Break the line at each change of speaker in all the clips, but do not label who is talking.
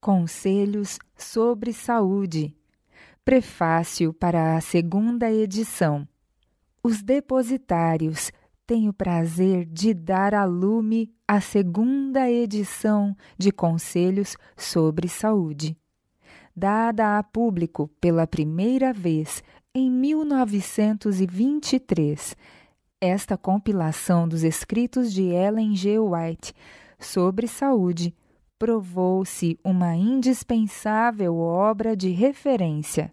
Conselhos sobre Saúde. Prefácio para a segunda edição. Os depositários têm o prazer de dar a lume a segunda edição de Conselhos sobre Saúde. Dada a público pela primeira vez em 1923, esta compilação dos escritos de Ellen G. White sobre saúde provou-se uma indispensável obra de referência,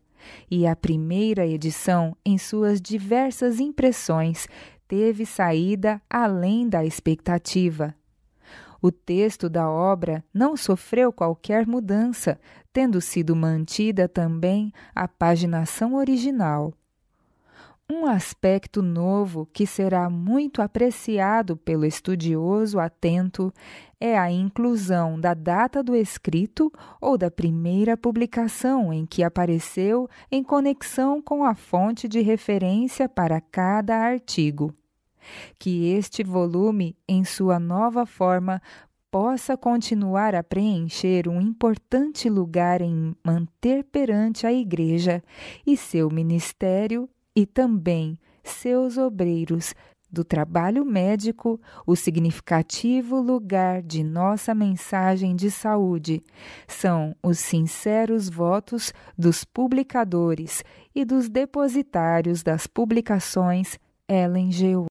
e a primeira edição, em suas diversas impressões, teve saída além da expectativa. O texto da obra não sofreu qualquer mudança, tendo sido mantida também a paginação original um aspecto novo que será muito apreciado pelo estudioso atento é a inclusão da data do escrito ou da primeira publicação em que apareceu em conexão com a fonte de referência para cada artigo. Que este volume, em sua nova forma, possa continuar a preencher um importante lugar em manter perante a Igreja e seu ministério e também seus obreiros do trabalho médico, o significativo lugar de nossa mensagem de saúde são os sinceros votos dos publicadores e dos depositários das publicações Ellen G.